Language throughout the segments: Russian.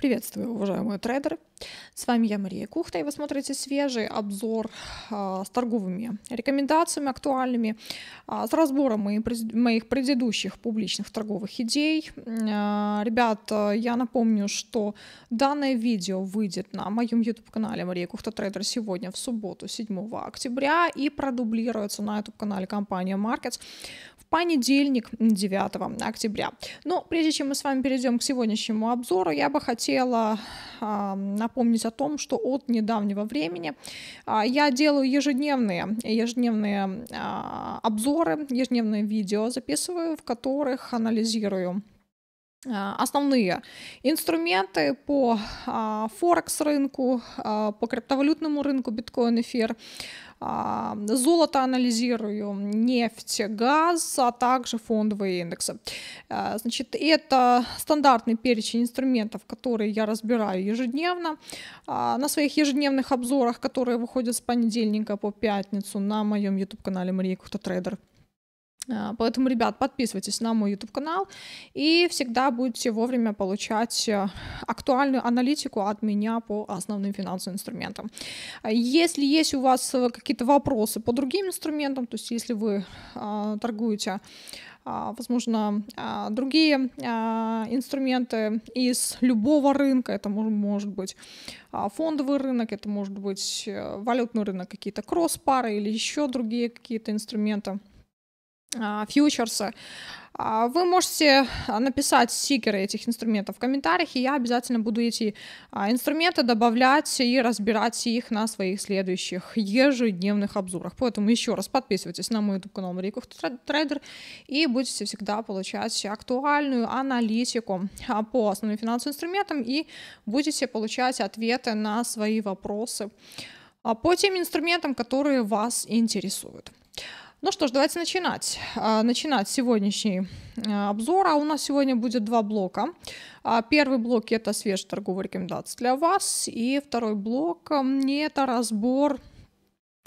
Приветствую, уважаемые трейдеры! С вами я, Мария Кухта, и вы смотрите свежий обзор а, с торговыми рекомендациями актуальными, а, с разбором моих, моих предыдущих публичных торговых идей. А, ребят, э, я напомню, что данное видео выйдет на моем YouTube-канале Мария Кухта Трейдер сегодня в субботу, 7 октября, и продублируется на YouTube-канале компания Markets в понедельник, 9 октября. Но прежде чем мы с вами перейдем к сегодняшнему обзору, я бы хотела а, напомнить о о том, что от недавнего времени а, я делаю ежедневные, ежедневные а, обзоры, ежедневные видео записываю, в которых анализирую Э, основные инструменты по а, Форекс-рынку, а, по криптовалютному рынку, биткоин, эфир, а, золото анализирую, нефть, газ, а также фондовые индексы. Э, значит, это стандартный перечень инструментов, которые я разбираю ежедневно. На своих ежедневных обзорах, которые выходят с понедельника по пятницу на моем YouTube-канале Мария Кухта Трейдер. А, поэтому, ребят, подписывайтесь на мой YouTube-канал и всегда будете вовремя получать э, актуальную аналитику от меня по основным финансовым инструментам. А если есть у вас э, какие-то вопросы по другим инструментам, то есть если вы а, торгуете возможно, другие инструменты из любого рынка. Это может быть фондовый рынок, это может быть э, валютный рынок, какие-то кросс-пары или еще другие какие-то инструменты Э, фьючерсы. А, вы можете э, написать стикеры этих инструментов в комментариях, и я обязательно буду эти а, инструменты добавлять и разбирать их на своих следующих ежедневных обзорах. Поэтому еще раз подписывайтесь на мой YouTube-канал Мариков Трейдер и будете всегда получать актуальную аналитику а, по основным финансовым инструментам и будете получать ответы на свои вопросы по тем инструментам, которые вас интересуют. Ну что ж, давайте начинать. А, начинать сегодняшний э, обзор. А у нас сегодня будет два блока. А, первый блок – это свежие торговые рекомендации для вас. И второй блок – это разбор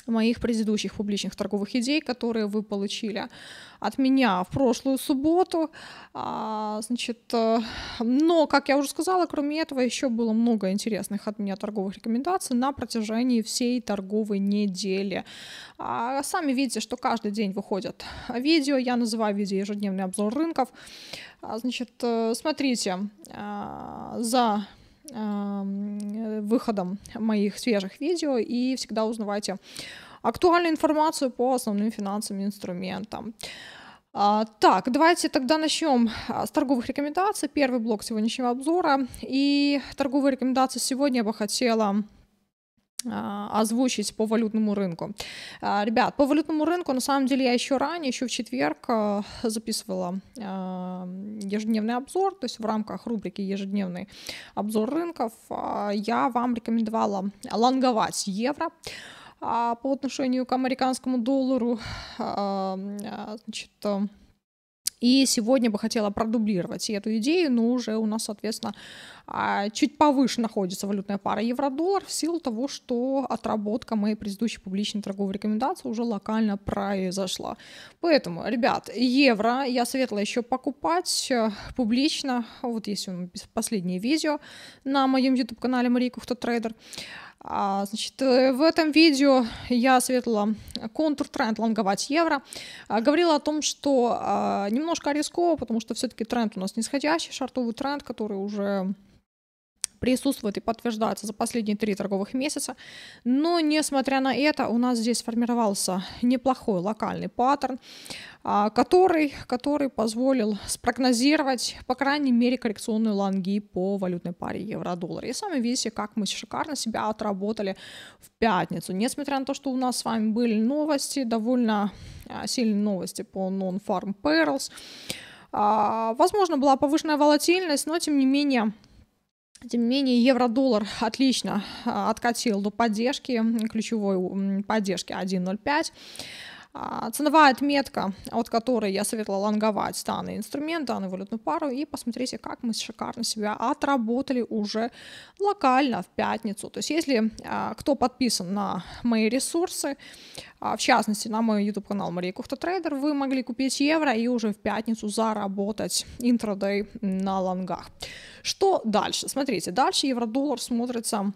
моих предыдущих публичных торговых идей, которые вы получили от меня в прошлую субботу. А, значит, э, но, как я уже сказала, кроме этого еще было много интересных от меня торговых рекомендаций на протяжении всей торговой недели. А, сами видите, что каждый день выходят видео, я называю видео ежедневный обзор рынков. А, значит, э, смотрите, э, за Эм, э, выходом моих свежих видео и всегда узнавайте актуальную информацию по основным финансовым инструментам. А, так, давайте тогда начнем а, с торговых рекомендаций. Первый блок сегодняшнего обзора. И торговые рекомендации сегодня я бы хотела а, озвучить по валютному рынку. А, ребят, по валютному рынку, на самом деле, я еще ранее, еще в четверг а, записывала ежедневный обзор, то есть в рамках рубрики «Ежедневный обзор рынков» я вам рекомендовала лонговать евро, по отношению к американскому доллару, значит, и сегодня бы хотела продублировать эту идею, но уже у нас, соответственно, а, чуть повыше находится валютная пара евро-доллар в силу того, что отработка моей предыдущей публичной торговой рекомендации уже локально произошла. Поэтому, ребят, евро я советовала еще покупать э, публично, вот если последнее видео на моем YouTube-канале Мария Кухта Трейдер. А, значит, э, в этом видео я осветила контур-тренд лонговать евро. А, говорила о том, что а, немножко рисково, потому что все-таки тренд у нас нисходящий, шартовый тренд, который уже присутствует и подтверждается за последние три торговых месяца. Но, несмотря на это, у нас здесь сформировался неплохой локальный паттерн, а, который, который позволил спрогнозировать, по крайней мере, коррекционные лонги по валютной паре евро-доллар. И сами видите, как мы шикарно себя отработали в пятницу. Несмотря на то, что у нас с вами были новости, довольно а, сильные новости по non-farm perils, а, возможно, была повышенная волатильность, но, тем не менее, тем не менее, евро-доллар отлично а, откатил до поддержки, ключевой поддержки 1.05. А, ценовая отметка, от которой я советовала лонговать данный инструмент, данную валютную пару, и посмотрите, как мы шикарно себя отработали уже локально в пятницу. То есть если а, кто подписан на мои ресурсы, а, в частности, на мой YouTube-канал Мария Кухта Трейдер, вы могли купить евро и уже в пятницу заработать интрадей на лонгах. Что дальше? Смотрите, дальше евро-доллар смотрится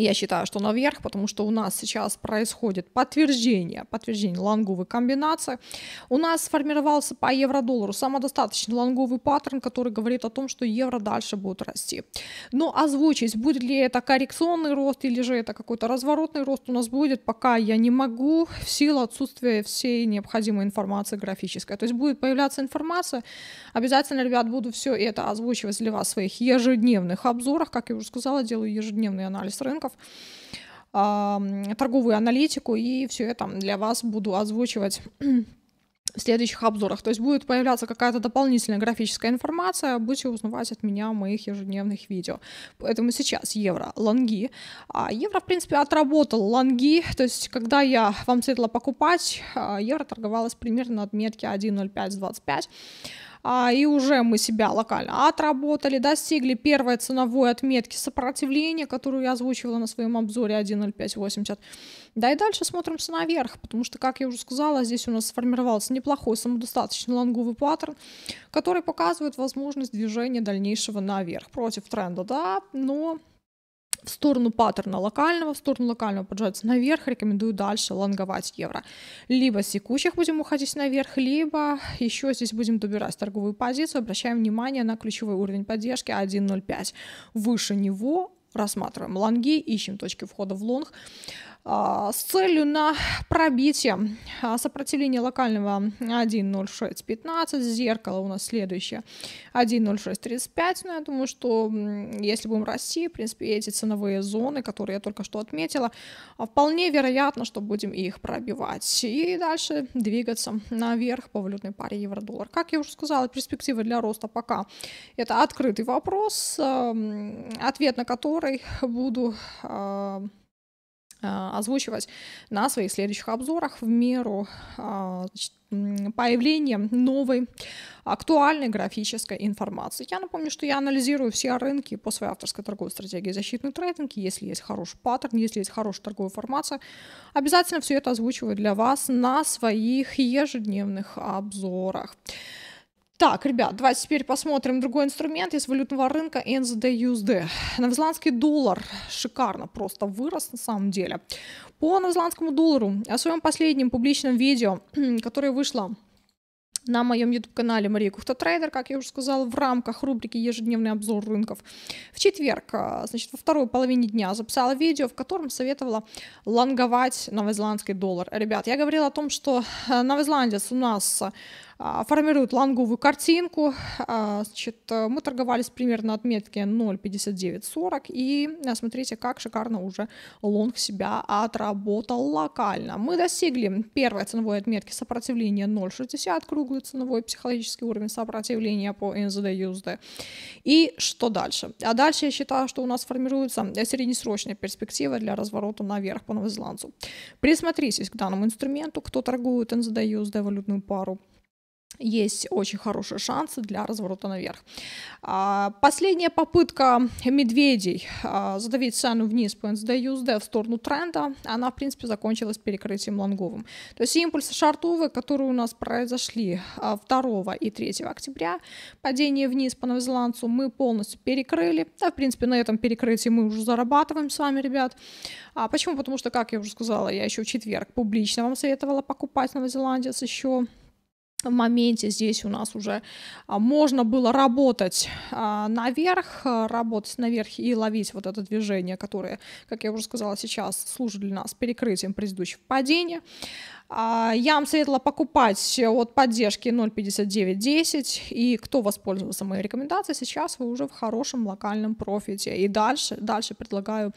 я считаю, что наверх, потому что у нас сейчас происходит подтверждение, подтверждение лонговой комбинации. У нас сформировался по евро-доллару самодостаточный лонговый паттерн, который говорит о том, что евро дальше будет расти. Но ну, озвучить, будет ли это коррекционный рост или же это какой-то разворотный рост у нас будет, пока я не могу в силу отсутствия всей необходимой информации графической. То есть будет появляться информация, обязательно, ребят, буду все это озвучивать для вас в своих ежедневных обзорах, как я уже сказала, делаю ежедневный анализ рынка, рынков, торговую аналитику, и все это для вас буду озвучивать в следующих обзорах. То есть будет появляться какая-то дополнительная графическая информация, будете узнавать от меня моих ежедневных видео. Поэтому сейчас евро, лонги. А евро, в принципе, отработал лонги, то есть когда я вам светла покупать, а, евро торговалось примерно на отметке 1.0525 а, и уже мы себя локально отработали, достигли первой ценовой отметки сопротивления, которую я озвучивала на своем обзоре 1.0580. Да и дальше смотримся наверх, потому что, как я уже сказала, здесь у нас сформировался неплохой самодостаточный лонговый паттерн, который показывает возможность движения дальнейшего наверх против тренда, да, но в сторону паттерна локального, в сторону локального поджаться наверх, рекомендую дальше лонговать евро. Либо с текущих будем уходить наверх, либо еще здесь будем добирать торговую позицию, обращаем внимание на ключевой уровень поддержки 1.05. Выше него рассматриваем лонги, ищем точки входа в лонг. А, с целью на пробитие а, сопротивления локального 1.06.15. Зеркало у нас следующее 1.06.35. Но ну, я думаю, что если будем расти, в принципе, эти ценовые зоны, которые я только что отметила, а, вполне вероятно, что будем их пробивать. И дальше двигаться наверх по валютной паре евро-доллар. Как я уже сказала, перспективы для роста пока это открытый вопрос, ответ на который буду Э, озвучивать на своих следующих обзорах в меру а, значит, появления новой актуальной графической информации. Я напомню, что я анализирую все рынки по своей авторской торговой стратегии защитный трейдинг. Если есть хороший паттерн, если есть хорошая торговая формация, обязательно все это озвучиваю для вас на своих ежедневных обзорах. Так, ребят, давайте теперь посмотрим другой инструмент из валютного рынка nzd Новозеландский доллар шикарно просто вырос на самом деле. По новозеландскому доллару о а своем последнем публичном видео, которое вышло на моем YouTube-канале Мария Кухта Трейдер, как я уже сказала, в рамках рубрики «Ежедневный обзор рынков». В четверг, а, значит, во второй половине дня записала видео, в котором советовала лонговать новозеландский доллар. Ребят, я говорила о том, что новозеландец у нас а, формируют лонговую картинку. А, значит, мы торговались примерно отметки 0.5940, и э, смотрите, как шикарно уже лонг себя отработал локально. Мы достигли первой ценовой отметки сопротивления 0.60, круглый ценовой психологический уровень сопротивления по NZD USD. И что дальше? А дальше я считаю, что у нас формируется среднесрочная перспектива для разворота наверх по новозеландцу. Присмотритесь к данному инструменту, кто торгует NZD USD валютную пару есть очень хорошие шансы для разворота наверх. А, последняя попытка медведей а, задавить цену вниз по NSD USD в сторону тренда, она, в принципе, закончилась перекрытием лонговым. То есть импульсы шартовые, которые у нас произошли 2 а, и 3 октября, падение вниз по новозеландцу мы полностью перекрыли. Да, в принципе, на этом перекрытии мы уже зарабатываем с вами, ребят. А почему? Потому что, как я уже сказала, я еще в четверг публично вам советовала покупать новозеландец еще в моменте здесь у нас уже а, можно было работать а, наверх, а, работать наверх и ловить вот это движение, которое, как я уже сказала сейчас, служит для нас перекрытием предыдущего падения. Я вам советовала покупать от поддержки 0,5910, и кто воспользовался моей рекомендацией, сейчас вы уже в хорошем локальном профите. И дальше, дальше предлагаю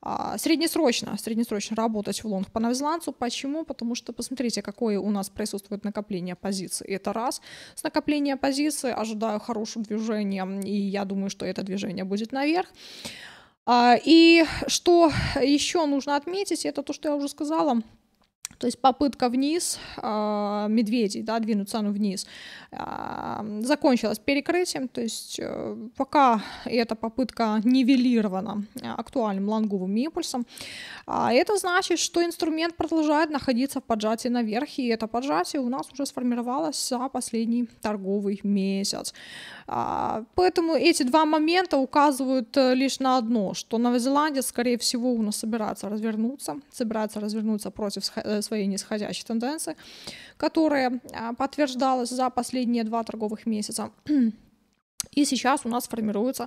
а, среднесрочно, среднесрочно работать в лонг по новозеландцу. Почему? Потому что посмотрите, какое у нас присутствует накопление позиций. Это раз. С накопления позиций ожидаю хорошего движения, и я думаю, что это движение будет наверх. А, и что еще нужно отметить, это то, что я уже сказала, то есть попытка вниз э, медведей, да, двинуть цену вниз, э, закончилась перекрытием, то есть э, пока эта попытка нивелирована а, актуальным лонговым импульсом, э, это значит, что инструмент продолжает находиться в поджатии наверх, и это поджатие у нас уже сформировалось за последний торговый месяц. А, поэтому эти два момента указывают э, лишь на одно, что Новая Зеландия, скорее всего, у нас собирается развернуться, собирается развернуться против э, своей нисходящей тенденции, которая а, подтверждалась за последние два торговых месяца. И сейчас у нас формируется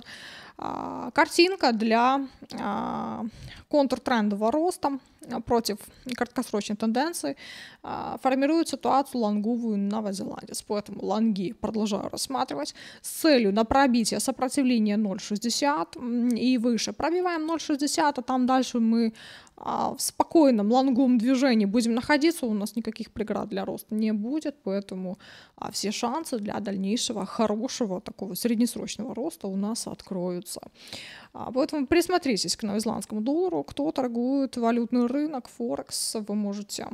а, картинка для а, контртрендового роста против краткосрочной тенденции а, формирует ситуацию лонговую на новозеландец. Поэтому лонги продолжаю рассматривать с целью на пробитие сопротивления 0,60 и выше. Пробиваем 0,60, а там дальше мы в спокойном лонговом движении будем находиться, у нас никаких преград для роста не будет, поэтому все шансы для дальнейшего хорошего такого среднесрочного роста у нас откроются вернутся. А, поэтому присмотритесь к новозеландскому доллару. Кто торгует валютный рынок, Форекс, вы можете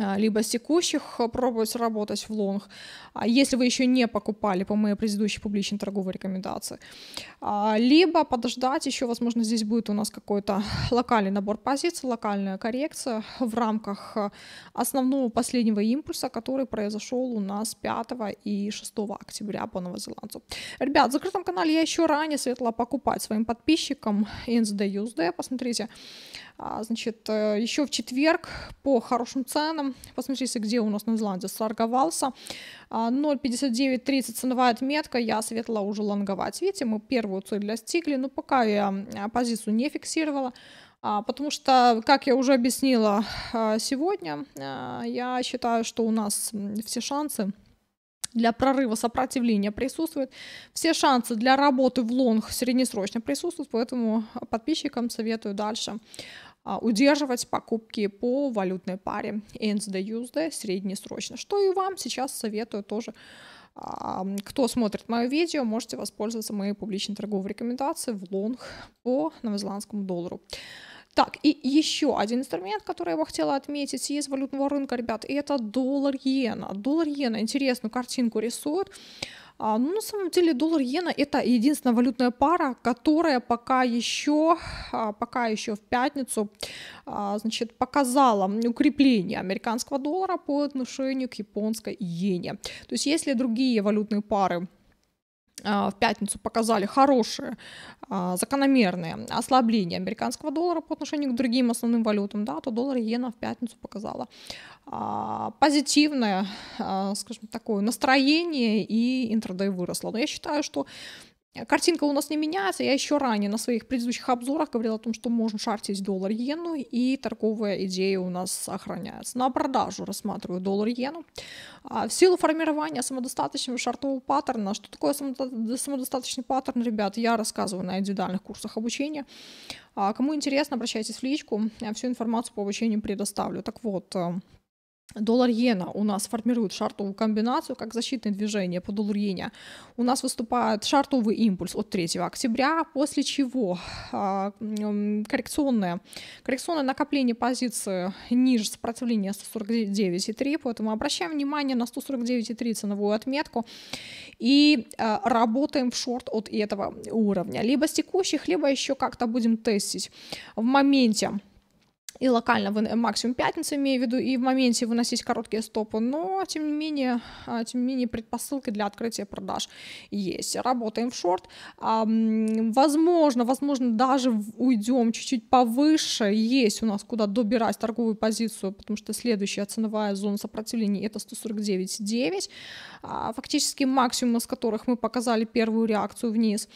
а, либо с текущих а, пробовать работать в лонг, а, если вы еще не покупали по моей предыдущей публичной торговой рекомендации, либо подождать еще, возможно, здесь будет у нас какой-то локальный набор позиций, локальная коррекция в рамках основного последнего импульса, который произошел у нас 5 и 6 октября по новозеландцу. Ребят, в закрытом канале я еще ранее советовала покупать своим подписчикам NZD посмотрите, а, значит, э, еще в четверг по хорошим ценам, посмотрите, где у нас на Зеландии сторговался, 0,5930 а, ценовая отметка, я светла уже лонговать. Видите, мы первую цель достигли, но пока я позицию не фиксировала, а, потому что, как я уже объяснила сегодня, я считаю, что у нас все шансы для прорыва сопротивления присутствует, все шансы для работы в лонг среднесрочно присутствуют, поэтому подписчикам советую дальше а, удерживать покупки по валютной паре NZD-USD среднесрочно, что и вам сейчас советую тоже а, кто смотрит мое видео, можете воспользоваться моей публичной торговой рекомендацией в лонг по новозеландскому доллару. Так, и еще один инструмент, который я бы хотела отметить есть валютного рынка, ребят, это доллар иена. Доллар иена интересную картинку рисует. А, ну, на самом деле, доллар иена это единственная валютная пара, которая пока еще, а, пока еще в пятницу, а, значит, показала укрепление американского доллара по отношению к японской иене. То есть, если другие валютные пары а, в пятницу показали хорошие, а, закономерные ослабления американского доллара по отношению к другим основным валютам, да, то доллар иена в пятницу показала а, позитивное, скажем, такое настроение и интрадей выросло. Но я считаю, что картинка у нас не меняется. Я еще ранее на своих предыдущих обзорах говорила о том, что можно шартить доллар-иену, и торговая идея у нас сохраняется. На продажу рассматриваю доллар-иену. А, в силу формирования самодостаточного шартового паттерна, что такое самодостаточный паттерн, ребят, я рассказываю на индивидуальных курсах обучения. А, кому интересно, обращайтесь в личку, я всю информацию по обучению предоставлю. Так вот, э, Доллар-иена у нас формирует шартовую комбинацию как защитное движение по доллар-иене. У нас выступает шартовый импульс от 3 октября, после чего а, коррекционное, коррекционное накопление позиции ниже сопротивления 149,3, поэтому обращаем внимание на 149,3 ценовую отметку и а, работаем в шорт от этого уровня. Либо с текущих, либо еще как-то будем тестить в моменте и локально вы э, максимум пятницы имею в виду, и в моменте выносить короткие стопы, но, тем не менее, а, тем не менее, предпосылки для открытия продаж есть. Работаем в шорт. Возможно, возможно, даже уйдем чуть-чуть повыше. Есть у нас куда добирать торговую позицию, потому что следующая ценовая зона сопротивления — это 149,9, а, фактически максимум, из которых мы показали первую реакцию вниз.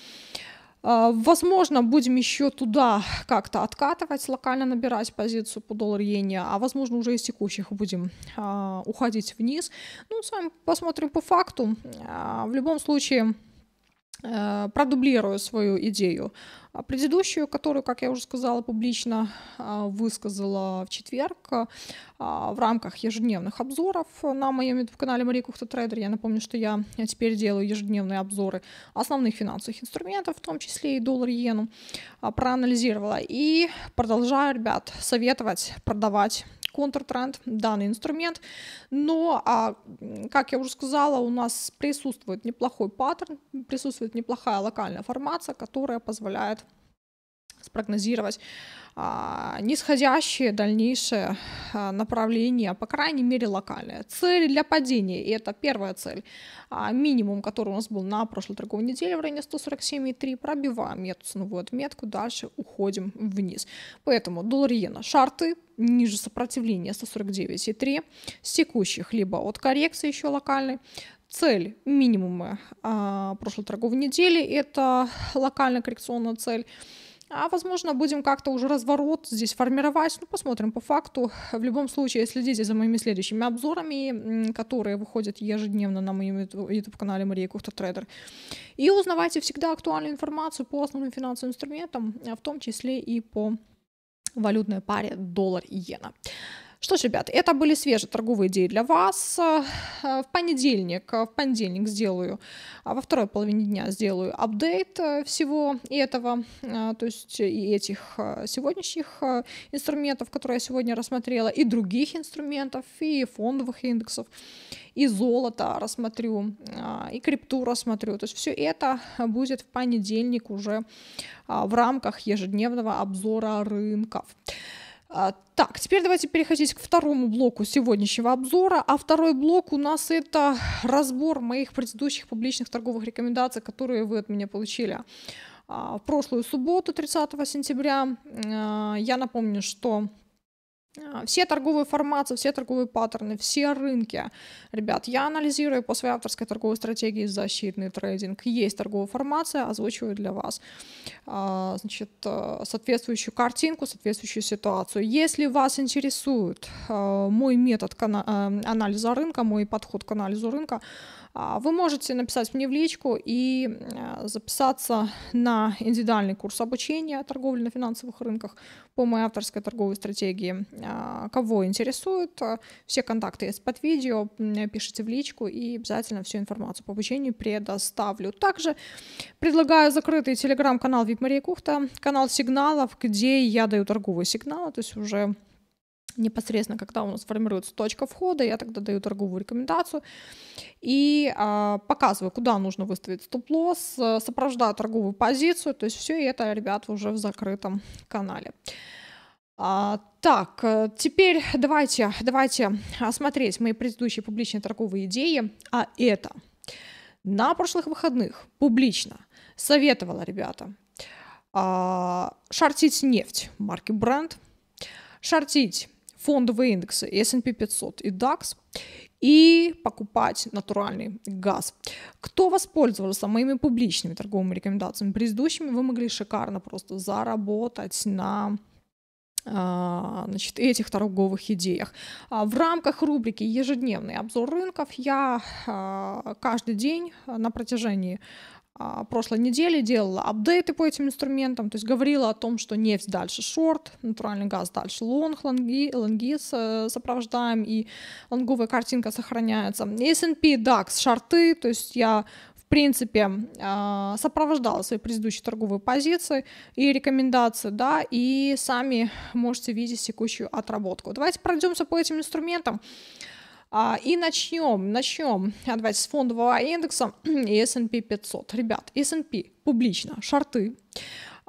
А, возможно, будем еще туда как-то откатывать, локально набирать позицию по доллар иене, а возможно уже из текущих будем а, уходить вниз. Ну, сами посмотрим по факту. А, в любом случае, Э, продублирую свою идею. А предыдущую, которую, как я уже сказала, публично э, высказала в четверг э, в рамках ежедневных обзоров на моем YouTube-канале Мария Кухта Трейдер. Я напомню, что я теперь делаю ежедневные обзоры основных финансовых инструментов, в том числе и доллар-иену, проанализировала. И продолжаю, ребят, советовать продавать контртренд, данный инструмент. Но, а, как я уже сказала, у нас присутствует неплохой паттерн, присутствует неплохая локальная формация, которая позволяет спрогнозировать а, нисходящее дальнейшее а, направление, по крайней мере локальное. Цель для падения, и это первая цель, а, минимум, который у нас был на прошлой торговой неделе в районе 147,3, пробиваем эту ценовую отметку, дальше уходим вниз. Поэтому доллар иена, шарты ниже сопротивления 149,3 с текущих, либо от коррекции еще локальной, цель минимумы прошлой торговой недели, это локальная коррекционная цель, а, возможно, будем как-то уже разворот здесь формировать. Ну, посмотрим по факту. В любом случае, следите за моими следующими обзорами, которые выходят ежедневно на моем YouTube-канале Мария Кухта Трейдер. И узнавайте всегда актуальную информацию по основным финансовым инструментам, а в том числе и по валютной паре доллар и иена. Что ж, ребят, это были свежие торговые идеи для вас. Э, в понедельник, э, в понедельник сделаю, а во второй половине дня сделаю апдейт э, всего этого, то есть и этих сегодняшних инструментов, которые я сегодня рассмотрела, и других инструментов, и фондовых индексов, и золото рассмотрю, и крипту рассмотрю. То есть все это будет в понедельник уже в рамках ежедневного обзора рынков. А, так, теперь давайте переходить к второму блоку сегодняшнего обзора. А второй блок у нас это разбор моих предыдущих публичных торговых рекомендаций, которые вы от меня получили а, в прошлую субботу, 30 сентября. Э, я напомню, что а, все торговые формации, все торговые паттерны, все рынки. Ребят, я анализирую по своей авторской торговой стратегии защитный трейдинг. Есть торговая формация, озвучиваю для вас а, значит, э, соответствующую картинку, соответствующую ситуацию. Если вас интересует э, мой метод э, анализа рынка, мой подход к анализу рынка, а, вы можете написать мне в личку и а, записаться на индивидуальный курс обучения торговли на финансовых рынках по моей авторской торговой стратегии. А, кого интересует, все контакты есть под видео, пишите в личку и обязательно всю информацию по обучению предоставлю. Также предлагаю закрытый телеграм-канал VIP Мария Кухта, канал сигналов, где я даю торговые сигналы, то есть уже непосредственно, когда у нас формируется точка входа, я тогда даю торговую рекомендацию и а, показываю, куда нужно выставить стоп-лосс, сопровождаю торговую позицию, то есть все это, ребята, уже в закрытом канале. А, так, э, теперь давайте, давайте осмотреть мои предыдущие публичные торговые идеи, а это на прошлых выходных публично советовала, ребята, а, шортить нефть марки Brent, шортить фондовые индексы S&P 500 и DAX и покупать натуральный газ. Кто воспользовался моими публичными торговыми рекомендациями предыдущими, вы могли шикарно просто заработать на а, значит, этих торговых идеях. А, в рамках рубрики «Ежедневный обзор рынков» я а, каждый день на протяжении а, прошлой неделе делала апдейты по этим инструментам, то есть говорила о том, что нефть дальше шорт, натуральный газ дальше лонг, лонги, лонги э, сопровождаем, и лонговая картинка сохраняется. S&P, DAX, шарты, то есть я в принципе, а, сопровождала свои предыдущие торговые позиции и рекомендации, да, и сами можете видеть текущую отработку. Давайте пройдемся по этим инструментам. А, и начнем, начнем, а, давайте, с фондового индекса и S&P 500. Ребят, S&P публично, шарты,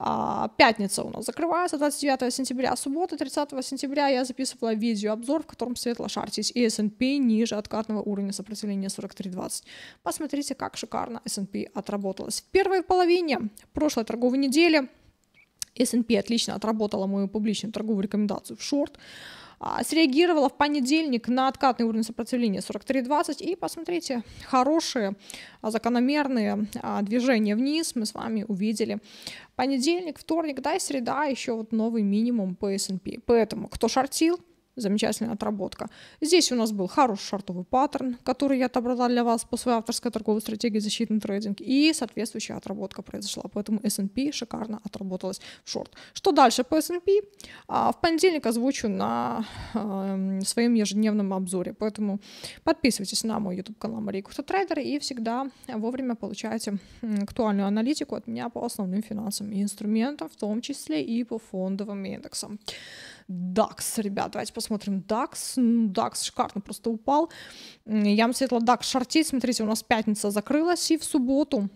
а, Пятница у нас закрывается, 29 сентября, суббота, 30 сентября я записывала видеообзор, в котором светло шартить и S&P ниже откатного уровня сопротивления 43.20. Посмотрите, как шикарно S&P отработалась. В первой половине прошлой торговой недели S&P отлично отработала мою публичную торговую рекомендацию в шорт, а, среагировала в понедельник на откатный уровень сопротивления 43.20 и посмотрите, хорошие а, закономерные а, движения вниз мы с вами увидели понедельник, вторник, да и среда еще вот новый минимум по S&P. Поэтому, кто шортил, замечательная отработка. Здесь у нас был хороший шортовый паттерн, который я отобрала для вас по своей авторской торговой стратегии защитный трейдинг, и соответствующая отработка произошла, поэтому S&P шикарно отработалась в шорт. Что дальше по S&P? А, в понедельник озвучу на эм, своем ежедневном обзоре, поэтому подписывайтесь на мой YouTube-канал Мария Трейдер и всегда вовремя получаете актуальную аналитику от меня по основным финансовым инструментам, в том числе и по фондовым индексам. Дакс, ребят, давайте посмотрим Дакс. Дакс шикарно просто упал. Я вам советовала Дакс шортить. Смотрите, у нас пятница закрылась, и в субботу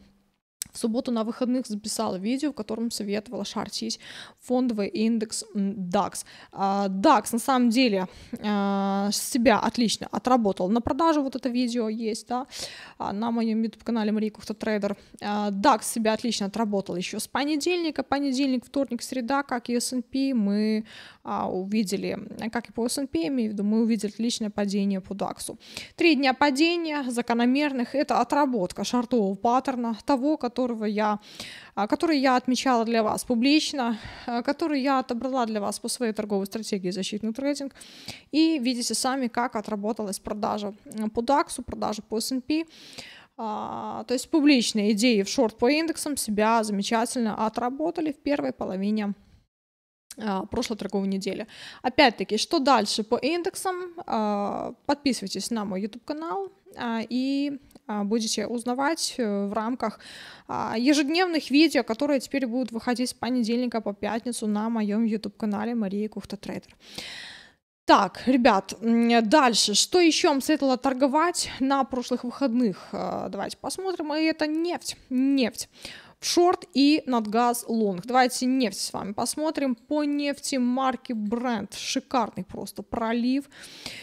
в субботу на выходных записала видео, в котором советовала шортить фондовый индекс DAX. А, DAX на самом деле а, себя отлично отработал. На продажу вот это видео есть, да, а, на моем YouTube-канале Мария Кухта Трейдер. DAX себя отлично отработал еще с понедельника. Понедельник, вторник, среда, как и S&P, мы увидели, как и по S&P, имею в виду, мы увидели отличное падение по DAX. Три дня падения закономерных — это отработка шартового паттерна, того, который которого я, а, который я отмечала для вас публично, а, который я отобрала для вас по своей торговой стратегии защитный трейдинг. И видите сами, как отработалась продажа по DAX, продажа по S&P. А, то есть публичные идеи в шорт по индексам себя замечательно отработали в первой половине прошлой торговой недели. Опять-таки, что дальше по индексам? подписывайтесь на мой YouTube канал и а, будете узнавать э, в рамках а, ежедневных видео, которые теперь будут выходить с понедельника по пятницу на моем YouTube-канале Мария Кухта Трейдер. Так, ребят, дальше. Что еще вам советовала торговать на прошлых выходных? А, давайте посмотрим. И это нефть. Нефть шорт и надгаз лонг. Давайте нефть с вами посмотрим. По нефти марки бренд. Шикарный просто пролив.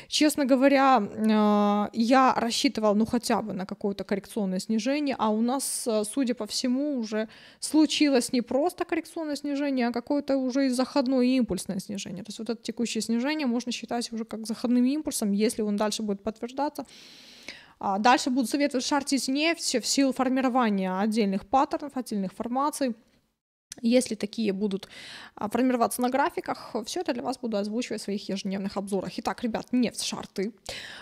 Честно говоря, э, я рассчитывал, ну хотя бы на какое-то коррекционное снижение, а у нас, э, судя по всему, уже случилось не просто коррекционное снижение, а какое-то уже и заходное импульсное снижение. То есть вот это текущее снижение можно считать уже как заходным импульсом, если он дальше будет подтверждаться. А, дальше буду советовать шартить нефть в силу формирования отдельных паттернов, отдельных формаций. Если такие будут а, формироваться на графиках, все это для вас буду озвучивать в своих ежедневных обзорах. Итак, ребят, нефть шарты.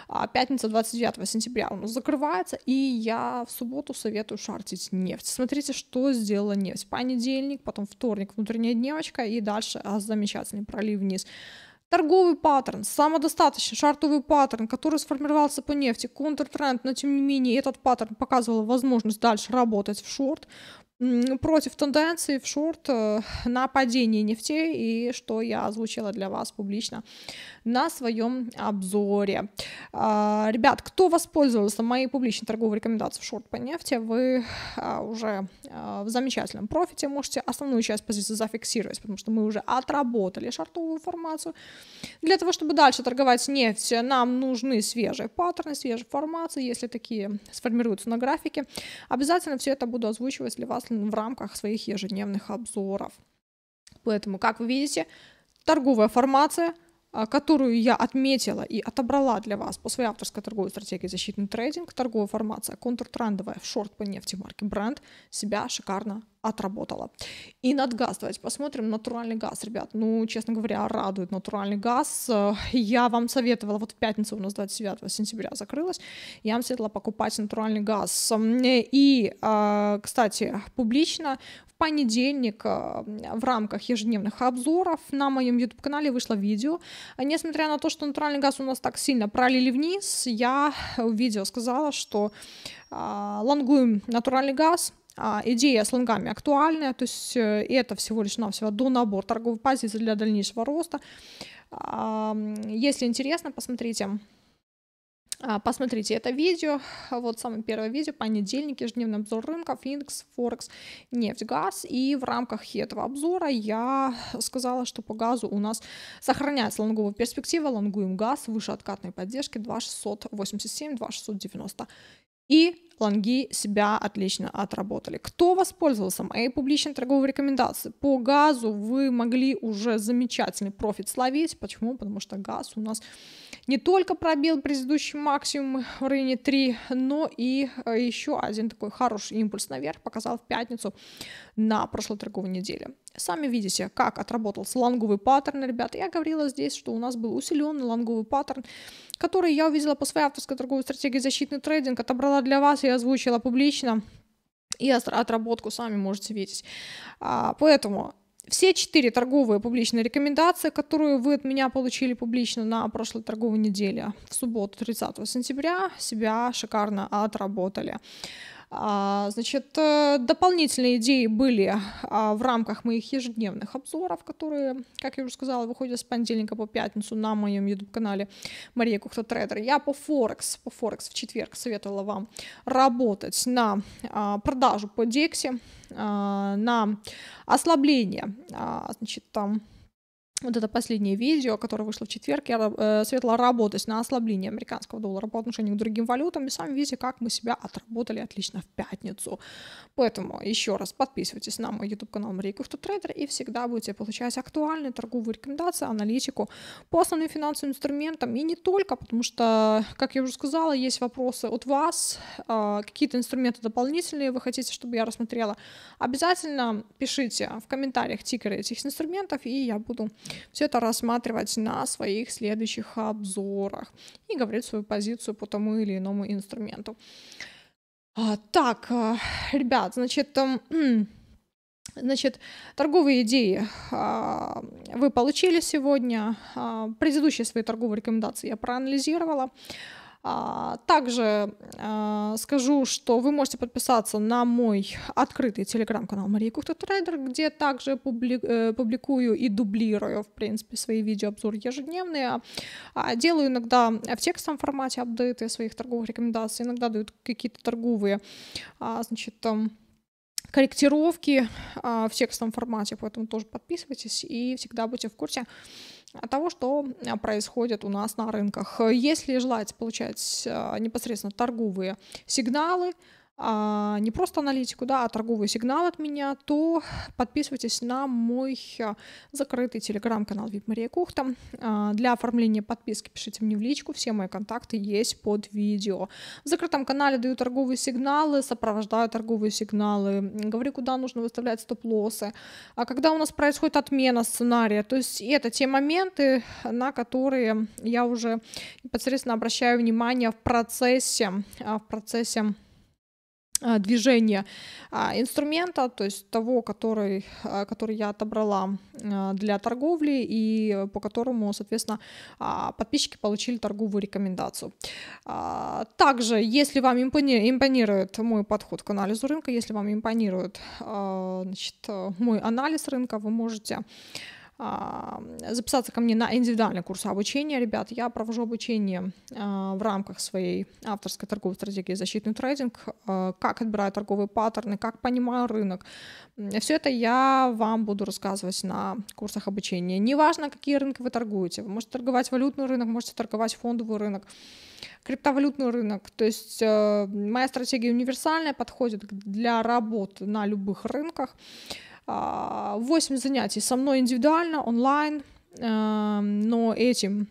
А, пятница 29 сентября у нас закрывается, и я в субботу советую шартить нефть. Смотрите, что сделала нефть. Понедельник, потом вторник, внутренняя дневочка, и дальше замечательный пролив вниз. Торговый паттерн, самодостаточный шартовый паттерн, который сформировался по нефти, контртренд, но тем не менее этот паттерн показывал возможность дальше работать в шорт против тенденции в шорт э, на падение нефти и что я озвучила для вас публично на своем обзоре. А, ребят, кто воспользовался моей публичной торговой рекомендацией в шорт по нефти, вы а, уже а, в замечательном профите можете основную часть позиции зафиксировать, потому что мы уже отработали шортовую формацию. Для того, чтобы дальше торговать нефть, нам нужны свежие паттерны, свежие формации, если такие сформируются на графике. Обязательно все это буду озвучивать для вас в рамках своих ежедневных обзоров. Поэтому, как вы видите, торговая формация – а, которую я отметила и отобрала для вас по своей авторской торговой стратегии «Защитный трейдинг», торговая формация контртрендовая в шорт по нефти марки «Бренд» себя шикарно отработала. И над газ, давайте посмотрим, натуральный газ, ребят, ну, честно говоря, радует натуральный газ. Э, я вам советовала, вот в пятницу у нас 29 сентября закрылась, я вам советовала покупать натуральный газ. И, э, кстати, публично понедельник э, в рамках ежедневных обзоров на моем YouTube-канале вышло видео. Несмотря на то, что натуральный газ у нас так сильно пролили вниз, я в видео сказала, что а, лонгуем натуральный газ, а, идея с лонгами актуальная, то есть э, это всего лишь навсего до набор торговой позиции для дальнейшего роста. А, если интересно, посмотрите а, посмотрите это видео, вот самое первое видео, понедельник, ежедневный обзор рынков, индекс, форекс, нефть, газ. И в рамках этого обзора я сказала, что по газу у нас сохраняется лонговая перспектива, лонгуем газ выше откатной поддержки 2687, 2690. И лонги себя отлично отработали. Кто воспользовался моей публичной торговой рекомендацией? По газу вы могли уже замечательный профит словить. Почему? Потому что газ у нас не только пробил предыдущий максимум в районе 3, но и э, еще один такой хороший импульс наверх показал в пятницу на прошлой торговой неделе. Сами видите, как отработался лонговый паттерн, ребята. Я говорила здесь, что у нас был усиленный лонговый паттерн, который я увидела по своей авторской торговой стратегии «Защитный трейдинг», отобрала для вас, я озвучила публично, и отработку сами можете видеть. А, поэтому все четыре торговые публичные рекомендации, которые вы от меня получили публично на прошлой торговой неделе в субботу 30 сентября, себя шикарно отработали. А, значит, э, дополнительные идеи были а, в рамках моих ежедневных обзоров, которые, как я уже сказала, выходят с понедельника по пятницу на моем YouTube-канале Мария Кухта Трейдер. Я по Форекс, по Форекс в четверг советовала вам работать на а, продажу по Дексе, на ослабление, значит, там вот это последнее видео, которое вышло в четверг, я э, светла работать на ослабление американского доллара по отношению к другим валютам. И сами видите, как мы себя отработали отлично в пятницу. Поэтому еще раз подписывайтесь на мой YouTube-канал Мария Трейдер и всегда будете получать актуальные торговые рекомендации, аналитику по основным финансовым инструментам. И не только, потому что, как я уже сказала, есть вопросы от вас, э, какие-то инструменты дополнительные вы хотите, чтобы я рассмотрела. Обязательно пишите в комментариях тикеры этих инструментов, и я буду все это рассматривать на своих следующих обзорах и говорить свою позицию по тому или иному инструменту. А, так, а, ребят, значит, эм, Значит, торговые идеи а, вы получили сегодня. предыдущие свои торговые рекомендации я проанализировала. А, также а, скажу, что вы можете подписаться на мой открытый телеграм-канал Мария Кухта Трейдер, где также э, публикую и дублирую, в принципе, свои видеообзоры ежедневные. А, делаю иногда в текстовом формате апдейты своих торговых рекомендаций, иногда дают какие-то торговые, значит, там корректировки в текстовом формате, поэтому тоже подписывайтесь и всегда будьте в курсе того, что а, происходит у нас на рынках. Если желаете получать а, непосредственно торговые сигналы, а, не просто аналитику, да, а торговый сигнал от меня, то подписывайтесь на мой а, закрытый телеграм-канал VIP Мария Кухта. А, для оформления подписки пишите мне в личку, все мои контакты есть под видео. В закрытом канале даю торговые сигналы, сопровождаю торговые сигналы, говорю, куда нужно выставлять стоп-лоссы. А когда у нас происходит отмена сценария, то есть это те моменты, на которые я уже непосредственно обращаю внимание в процессе, а, в процессе а, движения а, инструмента, то есть того, который, а, который я отобрала для торговли и по которому, соответственно, подписчики получили торговую рекомендацию. Также, если вам импонирует мой подход к анализу рынка, если вам импонирует значит, мой анализ рынка, вы можете а, записаться ко мне на индивидуальные курсы обучения. Ребят, я провожу обучение а, в рамках своей авторской торговой стратегии «Защитный трейдинг», а, как отбираю торговые паттерны, как понимаю рынок. Все это я вам буду рассказывать на курсах обучения. Неважно, какие рынки вы торгуете. Вы можете торговать валютный рынок, можете торговать фондовый рынок криптовалютный рынок. То есть э, моя стратегия универсальная, подходит для работы на любых рынках. 8 а, занятий со мной индивидуально, онлайн, эм, но этим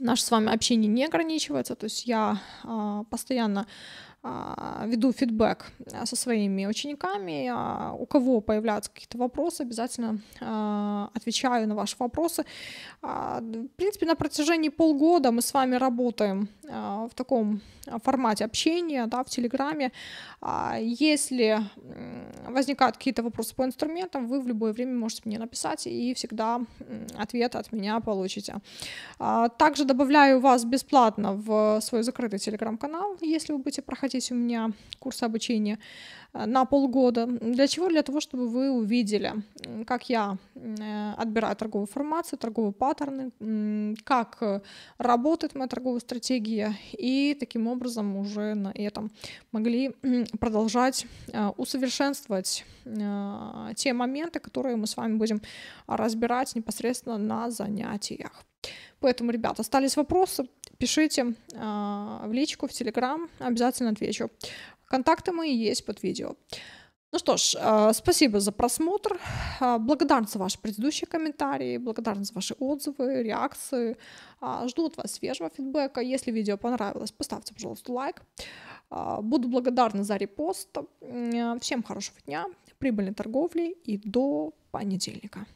наше с вами общение не ограничивается, то есть я а, постоянно а, веду фидбэк э, со своими учениками, а, у кого появляются какие-то вопросы, обязательно а, отвечаю на ваши вопросы. В принципе, на протяжении полгода мы с вами работаем в таком формате общения, да, в Телеграме. Если возникают какие-то вопросы по инструментам, вы в любое время можете мне написать и всегда ответ от меня получите. Также добавляю вас бесплатно в свой закрытый Телеграм-канал, если вы будете проходить есть у меня, курс обучения э, на полгода. Для чего? Для того, чтобы вы увидели, как я э, отбираю торговую формацию, торговые паттерны, как э, работает моя торговая стратегия, и таким образом уже на этом могли продолжать усовершенствовать те моменты, которые мы с вами будем разбирать непосредственно на занятиях. Поэтому, ребят, остались вопросы, пишите э, в личку, в Телеграм, обязательно отвечу. Контакты мои есть под видео. Ну что ж, э, спасибо за просмотр. Э, благодарна за ваши предыдущие комментарии, благодарна за ваши отзывы, реакции. Э, жду от вас свежего фидбэка. Если видео понравилось, поставьте, пожалуйста, лайк. Э, буду благодарна за репост. Э, всем хорошего дня, прибыльной торговли и до понедельника.